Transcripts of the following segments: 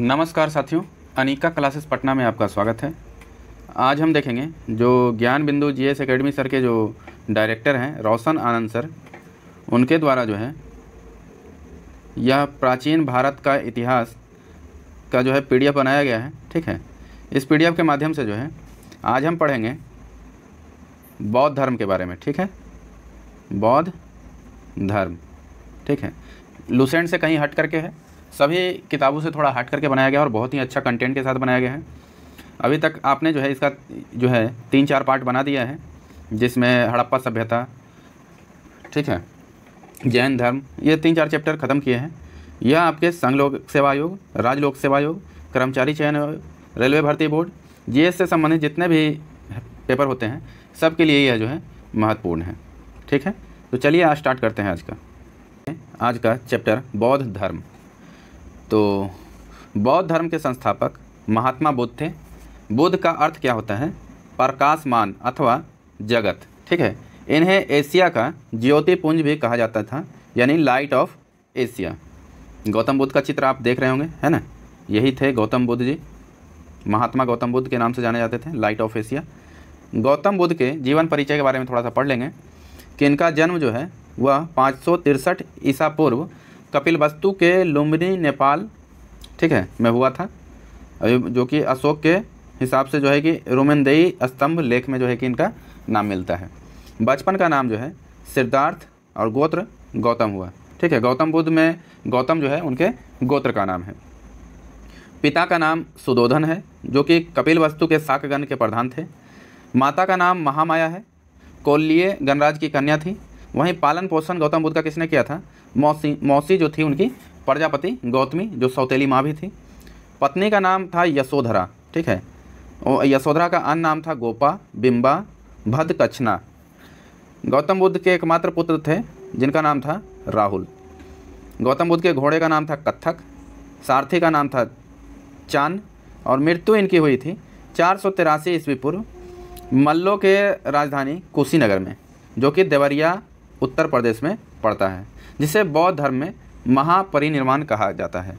नमस्कार साथियों अनिका क्लासेस पटना में आपका स्वागत है आज हम देखेंगे जो ज्ञान बिंदु जी एस अकेडमी सर के जो डायरेक्टर हैं रोशन आनंद सर उनके द्वारा जो है यह प्राचीन भारत का इतिहास का जो है पीडीएफ बनाया गया है ठीक है इस पीडीएफ के माध्यम से जो है आज हम पढ़ेंगे बौद्ध धर्म के बारे में ठीक है बौद्ध धर्म ठीक है लुसेंट से कहीं हट करके है सभी किताबों से थोड़ा हट करके बनाया गया है और बहुत ही अच्छा कंटेंट के साथ बनाया गया है अभी तक आपने जो है इसका जो है तीन चार पार्ट बना दिया है जिसमें हड़प्पा सभ्यता ठीक है जैन धर्म ये तीन चार चैप्टर ख़त्म किए हैं यह आपके संघ लोक सेवा आयोग राज्य लोक सेवा आयोग कर्मचारी चयन आयोग रेलवे भर्ती बोर्ड जी से संबंधित जितने भी पेपर होते हैं सब के लिए यह जो है महत्वपूर्ण है ठीक है तो चलिए आज स्टार्ट करते हैं आज का आज का चैप्टर बौद्ध धर्म तो बौद्ध धर्म के संस्थापक महात्मा बुद्ध थे बुद्ध का अर्थ क्या होता है प्रकाशमान अथवा जगत ठीक है इन्हें एशिया का ज्योति पुंज भी कहा जाता था यानी light of Asia Gautam Buddha का चित्र आप देख रहे होंगे है ना यही थे गौतम बुद्ध जी महात्मा गौतम बुद्ध के नाम से जाने जाते थे light of Asia Gautam Buddha के जीवन परिचय के बारे में थोड़ा सा पढ़ लेंगे कि इनका जन्म जो है वह पाँच ईसा पूर्व कपिल वस्तु के लुम्बिनी नेपाल ठीक है मैं हुआ था जो कि अशोक के हिसाब से जो है कि रोमनदेई स्तंभ लेख में जो है कि इनका नाम मिलता है बचपन का नाम जो है सिद्धार्थ और गोत्र गौतम हुआ ठीक है गौतम बुद्ध में गौतम जो है उनके गोत्र का नाम है पिता का नाम सुदोधन है जो कि कपिल वस्तु के शाकगण के प्रधान थे माता का नाम महामाया है कोल्लिय गणराज की कन्या थी वहीं पालन पोषण गौतम बुद्ध का किसने किया था मौसी मौसी जो थी उनकी प्रजापति गौतमी जो सौतेली माँ भी थी पत्नी का नाम था यशोधरा ठीक है और यशोधरा का अन्य नाम था गोपा बिम्बा भद कछना गौतम बुद्ध के एकमात्र पुत्र थे जिनका नाम था राहुल गौतम बुद्ध के घोड़े का नाम था कत्थक सारथी का नाम था चांद और मृत्यु इनकी हुई थी चार सौ तिरासी ईस्वी पूर्व मल्लो के राजधानी कुशीनगर में जो कि देवरिया उत्तर प्रदेश में पड़ता है जिसे बौद्ध धर्म में महापरिनिर्वाण कहा जाता है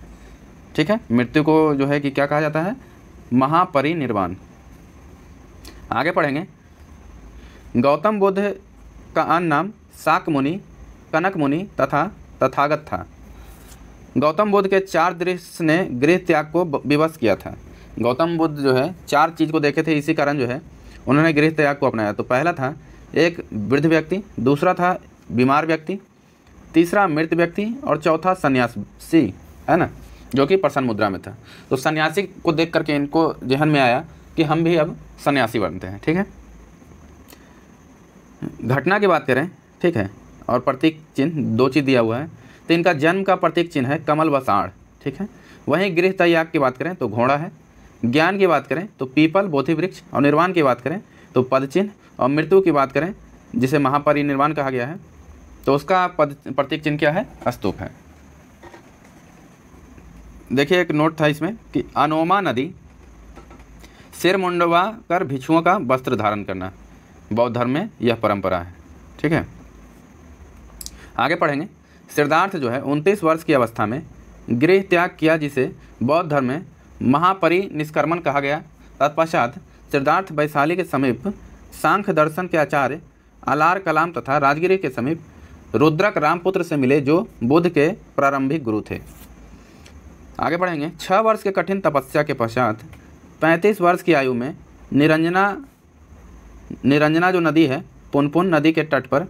ठीक है मृत्यु को जो है कि क्या कहा जाता है महापरिनिर्वाण आगे पढ़ेंगे गौतम बुद्ध का अन्य नाम साक मुनि कनक मुनि तथा तथागत था गौतम बुद्ध के चार दृश्य ने गृह त्याग को विवश किया था गौतम बुद्ध जो है चार चीज़ को देखे थे इसी कारण जो है उन्होंने गृह त्याग को अपनाया तो पहला था एक वृद्ध व्यक्ति दूसरा था बीमार व्यक्ति तीसरा मृत व्यक्ति और चौथा सन्यासी है ना जो कि प्रसन्न मुद्रा में था तो सन्यासी को देख करके इनको जहन में आया कि हम भी अब सन्यासी बनते हैं ठीक है घटना की बात करें ठीक है और प्रतीक चिन्ह दो चीज़ दिया हुआ है तो इनका जन्म का प्रतीक चिन्ह है कमल व ठीक है वहीं गृह तयाग की बात करें तो घोड़ा है ज्ञान की बात करें तो पीपल बोधि वृक्ष और निर्वाण की बात करें तो पद चिन्ह और मृत्यु की बात करें जिसे महापरिनिर्वाण कहा गया है तो उसका प्रतीक चिन्ह क्या है स्तूप है देखिए एक नोट था इसमें कि अनोमा नदी सिर मुंडवा कर भिक्षुओं का वस्त्र धारण करना बौद्ध धर्म में यह परंपरा है ठीक है आगे पढ़ेंगे सिद्धार्थ जो है उनतीस वर्ष की अवस्था में गृह त्याग किया जिसे बौद्ध धर्म में महापरि कहा गया तत्पश्चात सिद्धार्थ वैशाली के समीप सांख्य दर्शन के आचार्य अलार कलाम तथा राजगिरी के समीप रुद्रक रामपुत्र से मिले जो बुद्ध के प्रारंभिक गुरु थे आगे बढ़ेंगे छः वर्ष के कठिन तपस्या के पश्चात पैंतीस वर्ष की आयु में निरंजना निरंजना जो नदी है पुनपुन नदी के तट पर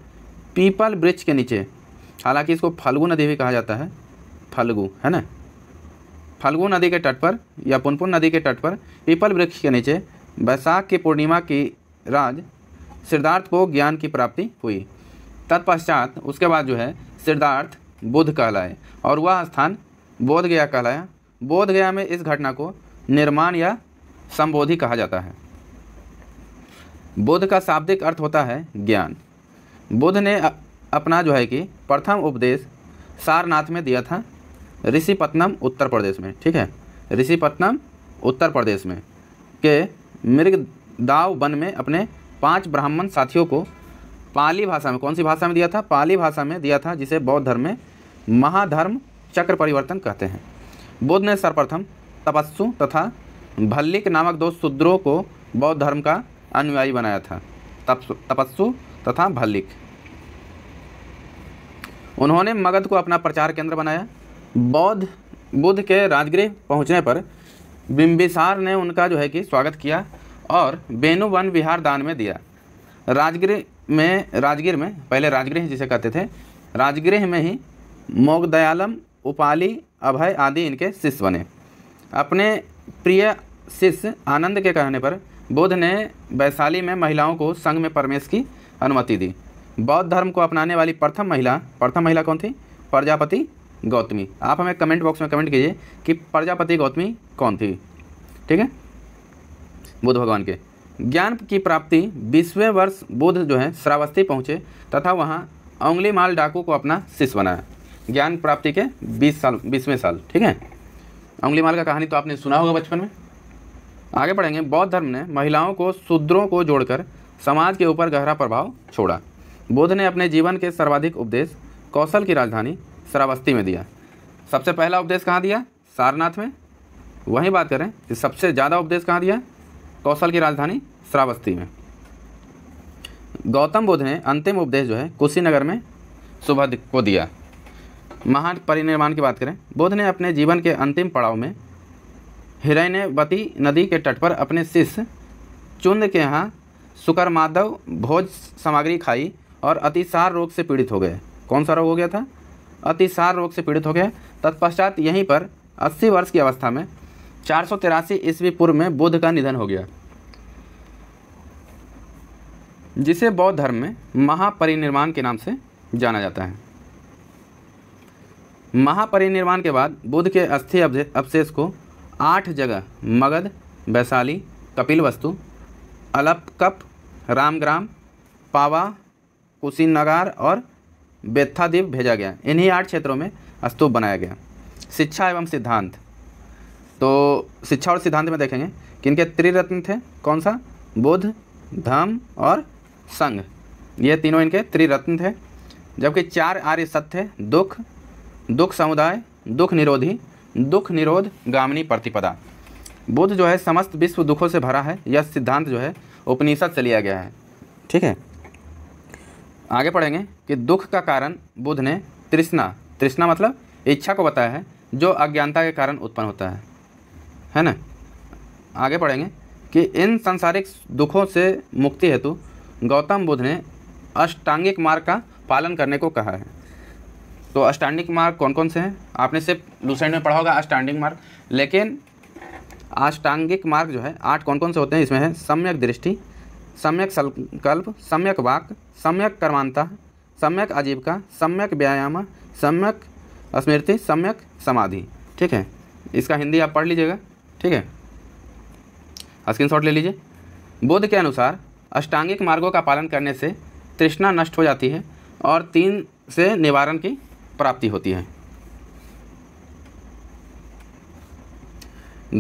पीपल वृक्ष के नीचे हालांकि इसको फल्गु नदी भी कहा जाता है फल्गु है ना फल्गु नदी के तट पर या पुनपुन नदी के तट पर पीपल वृक्ष के नीचे बैसाख की पूर्णिमा की राज सिद्धार्थ को ज्ञान की प्राप्ति हुई तत्पश्चात उसके बाद जो है सिद्धार्थ बुद्ध कहलाए और वह स्थान बोध गया कहलाया बोध गया में इस घटना को निर्माण या संबोधि कहा जाता है बुद्ध का शाब्दिक अर्थ होता है ज्ञान बुद्ध ने अपना जो है कि प्रथम उपदेश सारनाथ में दिया था ऋषिपत्नम उत्तर प्रदेश में ठीक है ऋषिपत्नम उत्तर प्रदेश में के मृगदाव वन में अपने पांच ब्राह्मण साथियों को पाली भाषा में कौन सी भाषा में दिया था पाली भाषा में दिया था जिसे बौद्ध धर्म में महाधर्म चक्र परिवर्तन कहते हैं बुद्ध ने सर्वप्रथम तपस्सु तथा भल्लिक नामक दो शूद्रों को बौद्ध धर्म का अनुयायी बनाया था तपस्सु तथा भल्लिक उन्होंने मगध को अपना प्रचार केंद्र बनाया बौद्ध बुद्ध के राजगृह पहुंचने पर बिम्बिसार ने उनका जो है कि स्वागत किया और बेनुवन वन विहार दान में दिया राजगृह में राजगीर में पहले राजगृह जिसे कहते थे राजगृह में ही मोगदयालम उपाली अभय आदि इनके शिष्य बने अपने प्रिय शिष्य आनंद के कहने पर बुद्ध ने वैशाली में महिलाओं को संघ में परमेश की अनुमति दी बौद्ध धर्म को अपनाने वाली प्रथम महिला प्रथम महिला कौन थी प्रजापति गौतमी आप हमें कमेंट बॉक्स में कमेंट कीजिए कि प्रजापति गौतमी कौन थी ठीक है बुद्ध भगवान के ज्ञान की प्राप्ति बीसवें वर्ष बुद्ध जो है श्रावस्ती पहुँचे तथा वहाँ औंगली माल डाकू को अपना शिष्य बनाया ज्ञान प्राप्ति के बीस साल बीसवें साल ठीक है औंगली माल का कहानी तो आपने सुना होगा बचपन में आगे बढ़ेंगे बौद्ध धर्म ने महिलाओं को शूद्रों को जोड़कर समाज के ऊपर गहरा प्रभाव छोड़ा बुद्ध ने अपने जीवन के सर्वाधिक उपदेश कौशल की राजधानी श्रावस्ती में दिया सबसे पहला उपदेश कहाँ दिया सारनाथ में वहीं बात करें कि सबसे ज़्यादा उपदेश कहाँ दिया कौशल की राजधानी श्रावस्ती में गौतम बुद्ध ने अंतिम उपदेश जो है कुशीनगर में सुबह को दिया महान परिनिर्माण की बात करें बुद्ध ने अपने जीवन के अंतिम पड़ाव में हिरण्यवती नदी के तट पर अपने शिष्य चुंद के यहाँ सुकर माधव भोज सामग्री खाई और अतिसार रोग से पीड़ित हो गए कौन सा रोग हो गया था अतिसार रोग से पीड़ित हो गए तत्पश्चात यहीं पर 80 वर्ष की अवस्था में चार सौ ईस्वी पूर्व में बुद्ध का निधन हो गया जिसे बौद्ध धर्म में महापरिनिर्वाण के नाम से जाना जाता है महापरिनिर्वाण के बाद बुद्ध के अस्थि अवशेष को आठ जगह मगध वैशाली कपिलवस्तु अलपकप रामग्राम पावा कुशीनगार और बेत्थादीप भेजा गया इन्हीं आठ क्षेत्रों में स्तूप बनाया गया शिक्षा एवं सिद्धांत तो शिक्षा और सिद्धांत में देखेंगे कि इनके त्रिरत्न थे कौन सा बुद्ध धम और संघ ये तीनों इनके त्रिरत्न थे जबकि चार आर्य सत्य दुख दुख समुदाय दुख निरोधी दुख निरोध गामिनी प्रतिपदा बुद्ध जो है समस्त विश्व दुखों से भरा है यह सिद्धांत जो है उपनिषद से लिया गया है ठीक है आगे पढ़ेंगे कि दुख का कारण बुद्ध ने तृष्णा तृष्णा मतलब इच्छा को बताया है जो अज्ञानता के कारण उत्पन्न होता है है ना आगे पढ़ेंगे कि इन सांसारिक दुखों से मुक्ति हेतु गौतम बुद्ध ने अष्टांगिक मार्ग का पालन करने को कहा है तो अष्टांगिक मार्ग कौन कौन से हैं आपने सिर्फ लूसेंट में पढ़ा होगा अष्टांगिक मार्ग लेकिन अष्टांगिक मार्ग जो है आठ कौन कौन से होते हैं इसमें है सम्यक दृष्टि सम्यक संकल्प सम्यक वाक सम्यक कर्मांता सम्यक आजीविका सम्यक व्यायाम सम्यक स्मृति सम्यक समाधि ठीक है इसका हिंदी आप पढ़ लीजिएगा ठीक है स्क्रीनशॉट ले लीजिए बुद्ध के अनुसार अष्टांगिक मार्गों का पालन करने से तृष्णा नष्ट हो जाती है और तीन से निवारण की प्राप्ति होती है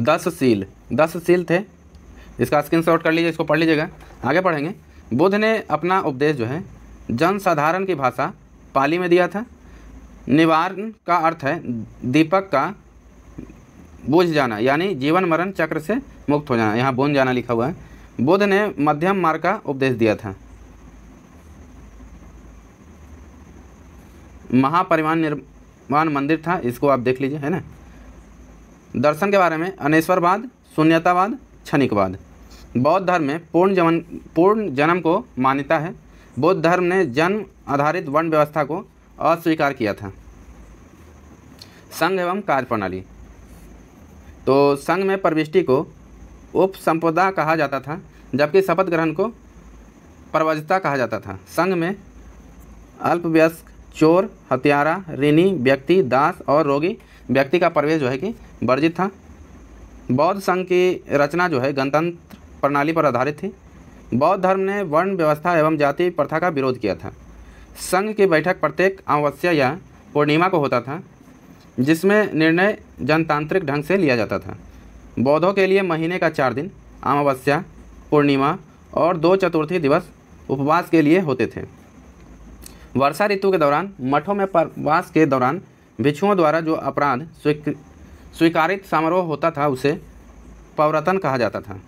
दस सील दस सील थे इसका स्क्रीन शॉट कर लीजिए इसको पढ़ लीजिएगा आगे पढ़ेंगे बुद्ध ने अपना उपदेश जो है जन साधारण की भाषा पाली में दिया था निवारण का अर्थ है दीपक का बुझ जाना यानी जीवन मरण चक्र से मुक्त हो जाना यहाँ बुन जाना लिखा हुआ है बुद्ध ने मध्यम मार्ग का उपदेश दिया था महापरिमाण निर्माण मंदिर था इसको आप देख लीजिए है ना दर्शन के बारे में अनेश्वरवाद शून्यतावाद क्षणिकवाद बौद्ध धर्म में पूर्ण जमन पूर्ण जन्म को मान्यता है बौद्ध धर्म ने जन्म आधारित वर्ण व्यवस्था को अस्वीकार किया था संघ एवं कार्य प्रणाली तो संघ में प्रविष्टि को उप संपदा कहा जाता था जबकि शपथ ग्रहण को प्रवजता कहा जाता था संघ में अल्पवयस्क चोर हत्यारा ऋणी व्यक्ति दास और रोगी व्यक्ति का प्रवेश जो है कि वर्जित था बौद्ध संघ की रचना जो है गणतंत्र प्रणाली पर आधारित थी बौद्ध धर्म ने वर्ण व्यवस्था एवं जाति प्रथा का विरोध किया था संघ की बैठक प्रत्येक अमावस्या या पूर्णिमा को होता था जिसमें निर्णय जनतांत्रिक ढंग से लिया जाता था बौद्धों के लिए महीने का चार दिन अमावस्या पूर्णिमा और दो चतुर्थी दिवस उपवास के लिए होते थे वर्षा ऋतु के दौरान मठों में प्रवास के दौरान भिक्षुओं द्वारा जो अपराध स्वीकारित समारोह होता था उसे पवरतन कहा जाता था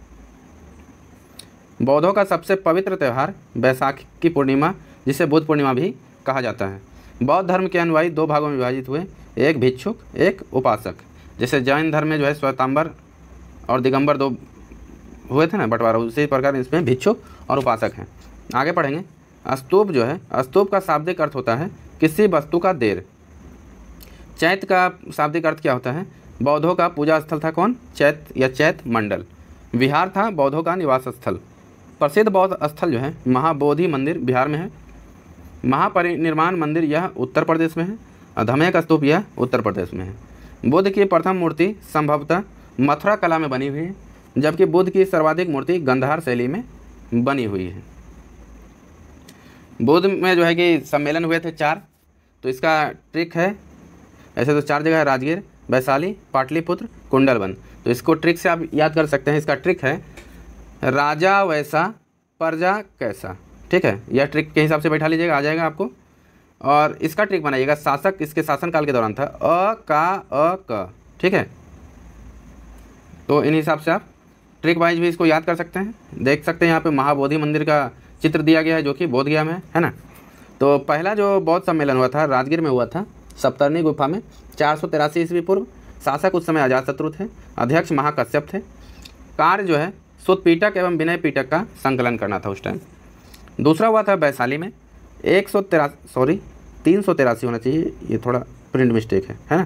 बौद्धों का सबसे पवित्र त्यौहार बैसाख की पूर्णिमा जिसे बुद्ध पूर्णिमा भी कहा जाता है बौद्ध धर्म के अनुयायी दो भागों में विभाजित हुए एक भिक्षुक एक उपासक जैसे जैन धर्म में जो है स्वतंबर और दिगंबर दो हुए थे ना बंटवारा उसी प्रकार इसमें भिक्षुक और उपासक हैं आगे पढ़ेंगे अस्तूप जो है स्तूप का शाब्दिक अर्थ होता है किसी वस्तु का देर चैत का शाब्दिक अर्थ क्या होता है बौद्धों का पूजा स्थल था कौन चैत या चैत मंडल बिहार था बौद्धों का निवास स्थल प्रसिद्ध बौद्ध स्थल जो है महाबोधि मंदिर बिहार में है महापरिनिर्माण मंदिर यह उत्तर प्रदेश में है अधमय का स्तूप यह उत्तर प्रदेश में है बुद्ध की प्रथम मूर्ति संभवतः मथुरा कला में बनी हुई है जबकि बुद्ध की सर्वाधिक मूर्ति गंधार शैली में बनी हुई है बुद्ध में जो है कि सम्मेलन हुए थे चार तो इसका ट्रिक है ऐसे तो चार जगह है राजगीर वैशाली पाटलिपुत्र कुंडलबन तो इसको ट्रिक से आप याद कर सकते हैं इसका ट्रिक है राजा वैसा प्रजा कैसा ठीक है यह ट्रिक के हिसाब से बैठा लीजिएगा आ जाएगा आपको और इसका ट्रिक बनाइएगा शासक इसके शासनकाल के दौरान था अ का अ क ठीक है तो इन हिसाब से आप ट्रिक वाइज भी इसको याद कर सकते हैं देख सकते हैं यहाँ पे महाबोधि मंदिर का चित्र दिया गया है जो कि बोधगया में है ना तो पहला जो बौद्ध सम्मेलन हुआ था राजगीर में हुआ था सप्तरणी गुफा में चार सौ तिरासी ईस्वी पूर्व शासक उस समय आजाद शत्रु थे अध्यक्ष महाकश्यप थे कार्य जो है सुतपीटक एवं विनय पीटक का संकलन करना था उस टाइम दूसरा हुआ था वैशाली में एक सौ सॉरी तीन सौ होना चाहिए ये थोड़ा प्रिंट मिस्टेक है है ना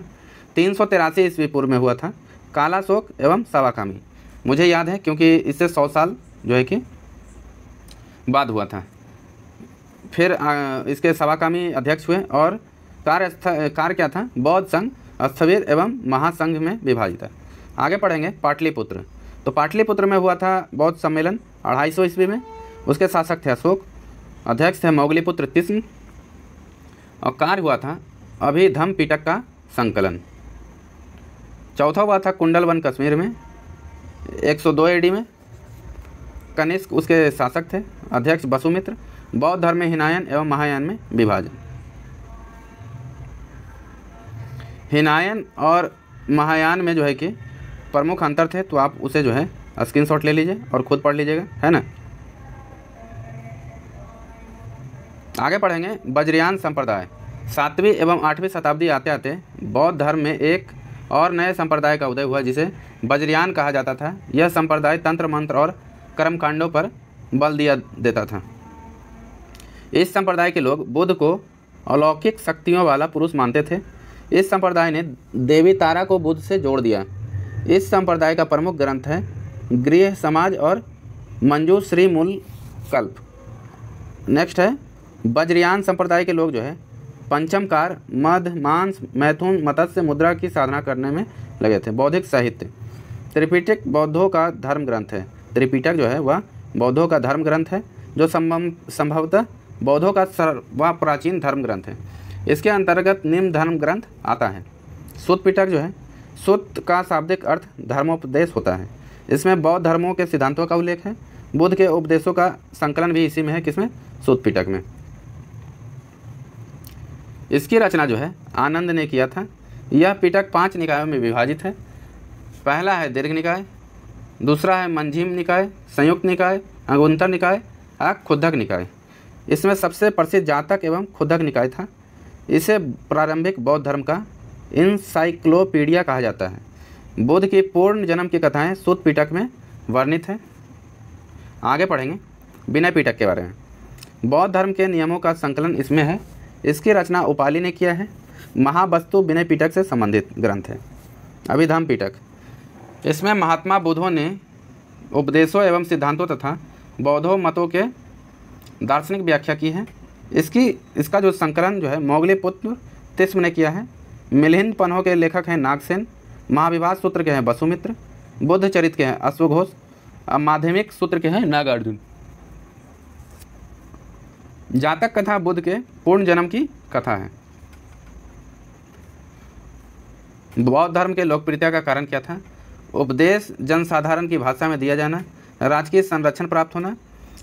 तीन सौ तिरासी ईस्वी पूर्व में हुआ था काला शोक एवं सवाकामी मुझे याद है क्योंकि इससे सौ साल जो है कि बाद हुआ था फिर इसके सवाकामी अध्यक्ष हुए और कार्य कार्य क्या था बौद्ध संघ अस्थवीर एवं महासंघ में विभाजित है आगे पढ़ेंगे पाटलिपुत्र तो पाटलिपुत्र में हुआ था बौद्ध सम्मेलन अढ़ाई सौ ईस्वी में उसके शासक थे अशोक अध्यक्ष थे मोगलीपुत्र तिस्म और कार्य हुआ था अभिधम पिटक का संकलन चौथा हुआ था कुंडल वन कश्मीर में 102 एडी में कनिष्क उसके शासक थे अध्यक्ष बसुमित्र बौद्ध धर्म में हिनायन एवं महायान में विभाजन हिनायन और महायान में जो है कि प्रमुख अंतर थे तो आप उसे जो है स्क्रीनशॉट ले लीजिए और ख़ुद पढ़ लीजिएगा है ना आगे पढ़ेंगे बजरियान संप्रदाय सातवीं एवं आठवीं शताब्दी आते आते बौद्ध धर्म में एक और नए संप्रदाय का उदय हुआ जिसे बजरियान कहा जाता था यह संप्रदाय तंत्र मंत्र और कर्मकांडों पर बल दिया देता था इस संप्रदाय के लोग बुद्ध को अलौकिक शक्तियों वाला पुरुष मानते थे इस संप्रदाय ने देवी तारा को बुद्ध से जोड़ दिया इस संप्रदाय का प्रमुख ग्रंथ है गृह समाज और मंजूश्री मूल कल्प नेक्स्ट है बजरियान संप्रदाय के लोग जो है पंचम कार मध मांस मैथुन मत्स्य मुद्रा की साधना करने में लगे थे बौद्धिक साहित्य त्रिपीटक बौद्धों का धर्म ग्रंथ है त्रिपिटक जो है वह बौद्धों का धर्म ग्रंथ है जो संभवतः बौद्धों का सर्वा प्राचीन धर्म ग्रंथ है इसके अंतर्गत निम्न धर्म ग्रंथ आता है सुतपीटक जो है सुत का शाब्दिक अर्थ धर्मोपदेश होता है इसमें बौद्ध धर्मों के सिद्धांतों का उल्लेख है बुद्ध के उपदेशों का संकलन भी इसी में है किसमें सुतपीटक में इसकी रचना जो है आनंद ने किया था यह पिटक पांच निकायों में विभाजित है पहला है दीर्घ निकाय दूसरा है मंझिम निकाय संयुक्त निकाय अंगुंतर निकाय और खुदक निकाय इसमें सबसे प्रसिद्ध जातक एवं खुदक निकाय था इसे प्रारंभिक बौद्ध धर्म का इनसाइक्लोपीडिया कहा जाता है बुद्ध की पूर्ण जन्म की कथाएँ शुद्ध पिटक में वर्णित हैं आगे पढ़ेंगे विनय पीटक के बारे में बौद्ध धर्म के नियमों का संकलन इसमें है इसकी रचना उपाली ने किया है महावस्तु विनय पीटक से संबंधित ग्रंथ है अभिधाम पीटक इसमें महात्मा बुद्धों ने उपदेशों एवं सिद्धांतों तथा बौद्धों मतों के दार्शनिक व्याख्या की है इसकी इसका जो संकलन जो है मोगली पुत्र तिस्म ने किया है मिलिंद पन्हों के लेखक हैं नागसेन महाविवाद सूत्र के हैं वसुमित्र बुद्ध चरित्र के हैं अश्वघोष माध्यमिक सूत्र के हैं नागार्जुन जातक कथा बुद्ध के पूर्ण जन्म की कथा है बौद्ध धर्म के लोकप्रियता का कारण क्या था उपदेश जनसाधारण की भाषा में दिया जाना राजकीय संरक्षण प्राप्त होना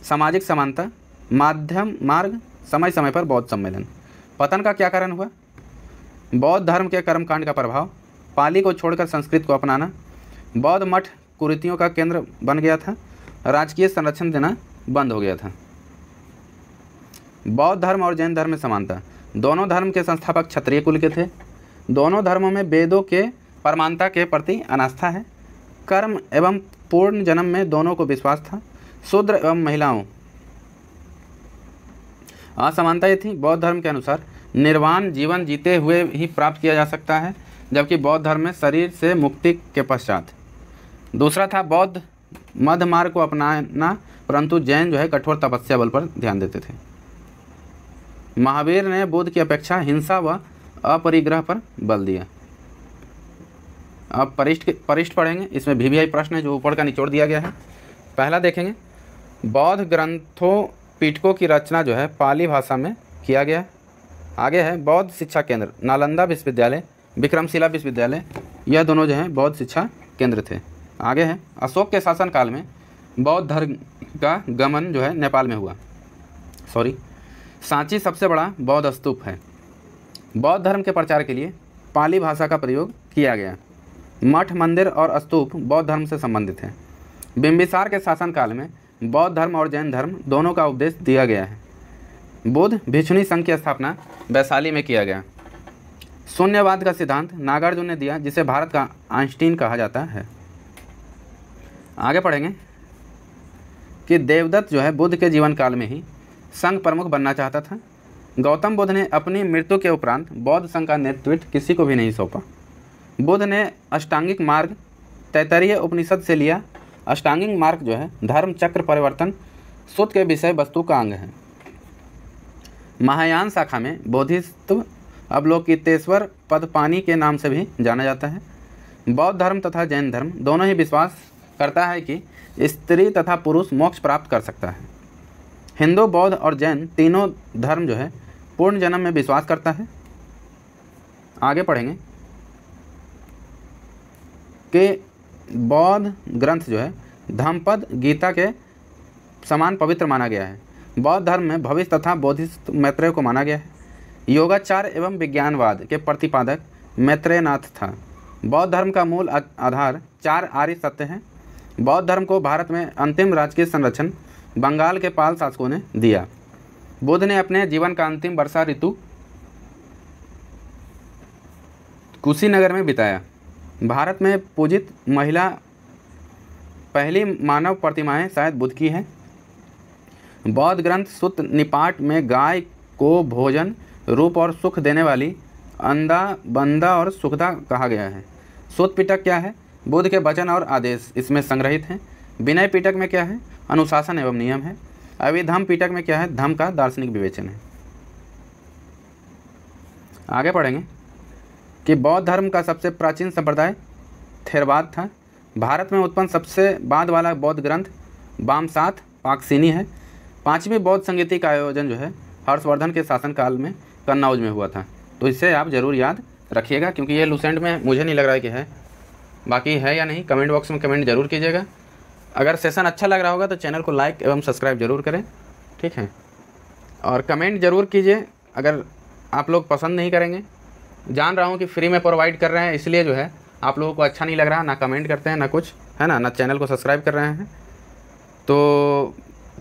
सामाजिक समानता माध्यम मार्ग समय समय पर बौद्ध सम्मेलन पतन का क्या कारण हुआ बौद्ध धर्म के कर्मकांड का प्रभाव पाली को छोड़कर संस्कृत को अपनाना बौद्ध मठ कुरीतियों का केंद्र बन गया था राजकीय संरक्षण देना बंद हो गया था बौद्ध धर्म और जैन धर्म में समानता दोनों धर्म के संस्थापक क्षत्रिय कुल के थे दोनों धर्मों में वेदों के परमानता के प्रति अनास्था है कर्म एवं पूर्ण जन्म में दोनों को विश्वास था शूद्र एवं महिलाओं ये थी बौद्ध धर्म के अनुसार निर्वाण जीवन जीते हुए ही प्राप्त किया जा सकता है जबकि बौद्ध धर्म में शरीर से मुक्ति के पश्चात दूसरा था बौद्ध मध्य मार्ग को अपनाना परंतु जैन जो है कठोर तपस्या बल पर ध्यान देते थे महावीर ने बुद्ध की अपेक्षा हिंसा व अपरिग्रह पर बल दिया अब परिष्ठ परिष्ठ पढ़ेंगे इसमें भी, भी प्रश्न है जो ऊपर का निचोड़ दिया गया है पहला देखेंगे बौद्ध ग्रंथों पीठकों की रचना जो है पाली भाषा में किया गया आगे है बौद्ध शिक्षा केंद्र नालंदा विश्वविद्यालय विक्रमशिला विश्वविद्यालय यह दोनों जो हैं बौद्ध शिक्षा केंद्र थे आगे है अशोक के शासनकाल में बौद्ध धर्म का गमन जो है नेपाल में हुआ सॉरी सांची सबसे बड़ा बौद्ध स्तूप है बौद्ध धर्म के प्रचार के लिए पाली भाषा का प्रयोग किया गया मठ मंदिर और स्तूप बौद्ध धर्म से संबंधित हैं बिंबिसार के शासनकाल में बौद्ध धर्म और जैन धर्म दोनों का उपदेश दिया गया है बुद्ध भिक्षुणी संघ की स्थापना वैशाली में किया गया शून्यवाद का सिद्धांत नागार्जुन ने दिया जिसे भारत का आइंस्टीन कहा जाता है आगे पढ़ेंगे कि देवदत्त जो है बुद्ध के जीवन काल में ही संघ प्रमुख बनना चाहता था गौतम बुद्ध ने अपनी मृत्यु के उपरांत बौद्ध संघ का नेतृत्व किसी को भी नहीं सौंपा बुद्ध ने अष्टांगिक मार्ग तैतरीय उपनिषद से लिया अष्टांगिक मार्ग जो है धर्म चक्र परिवर्तन सुत के विषय वस्तु का अंग है महायान शाखा में बोधित्व अवलोकितेश्वर पद पानी के नाम से भी जाना जाता है बौद्ध धर्म तथा जैन धर्म दोनों ही विश्वास करता है कि स्त्री तथा पुरुष मोक्ष प्राप्त कर सकता है हिंदू बौद्ध और जैन तीनों धर्म जो है पूर्ण जन्म में विश्वास करता है आगे पढ़ेंगे कि बौद्ध ग्रंथ जो है धमपद गीता के समान पवित्र माना गया है बौद्ध धर्म में भविष्य तथा बोधिस्त मैत्रेय को माना गया है योगाचार एवं विज्ञानवाद के प्रतिपादक मैत्रेयनाथ था बौद्ध धर्म का मूल आधार चार आर्य सत्य हैं बौद्ध धर्म को भारत में अंतिम राजकीय संरक्षण बंगाल के पाल शासकों ने दिया बुद्ध ने अपने जीवन का अंतिम वर्षा ऋतु कुशीनगर में बिताया भारत में पूजित महिला पहली मानव प्रतिमाएं शायद बुद्ध की हैं बौद्ध ग्रंथ सुत निपाट में गाय को भोजन रूप और सुख देने वाली अंधा बंदा और सुखदा कहा गया है सुत पिटक क्या है बुद्ध के वचन और आदेश इसमें संग्रहित हैं विनय पीटक में क्या है अनुशासन एवं नियम है अभिधम पीटक में क्या है धम का दार्शनिक विवेचन है आगे पढ़ेंगे कि बौद्ध धर्म का सबसे प्राचीन संप्रदाय थेरवाद था भारत में उत्पन्न सबसे बाद वाला बौद्ध ग्रंथ बामसाथ पाकसिनी है पाँचवीं बौद्ध संगीति का आयोजन जो है हर्षवर्धन के शासनकाल में कन्नौज में हुआ था तो इसे आप ज़रूर याद रखिएगा क्योंकि ये लूसेंट में मुझे नहीं लग रहा है कि है बाकी है या नहीं कमेंट बॉक्स में कमेंट ज़रूर कीजिएगा अगर सेशन अच्छा लग रहा होगा तो चैनल को लाइक एवं सब्सक्राइब जरूर करें ठीक है और कमेंट ज़रूर कीजिए अगर आप लोग पसंद नहीं करेंगे जान रहा हूँ कि फ्री में प्रोवाइड कर रहे हैं इसलिए जो है आप लोगों को अच्छा नहीं लग रहा ना कमेंट करते हैं ना कुछ है ना ना चैनल को सब्सक्राइब कर रहे हैं तो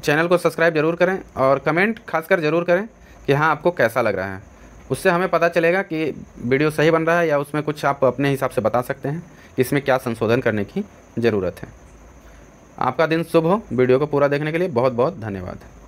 चैनल को सब्सक्राइब ज़रूर करें और कमेंट खासकर ज़रूर करें कि हाँ आपको कैसा लग रहा है उससे हमें पता चलेगा कि वीडियो सही बन रहा है या उसमें कुछ आप अपने हिसाब से बता सकते हैं कि इसमें क्या संशोधन करने की ज़रूरत है आपका दिन शुभ हो वीडियो को पूरा देखने के लिए बहुत बहुत धन्यवाद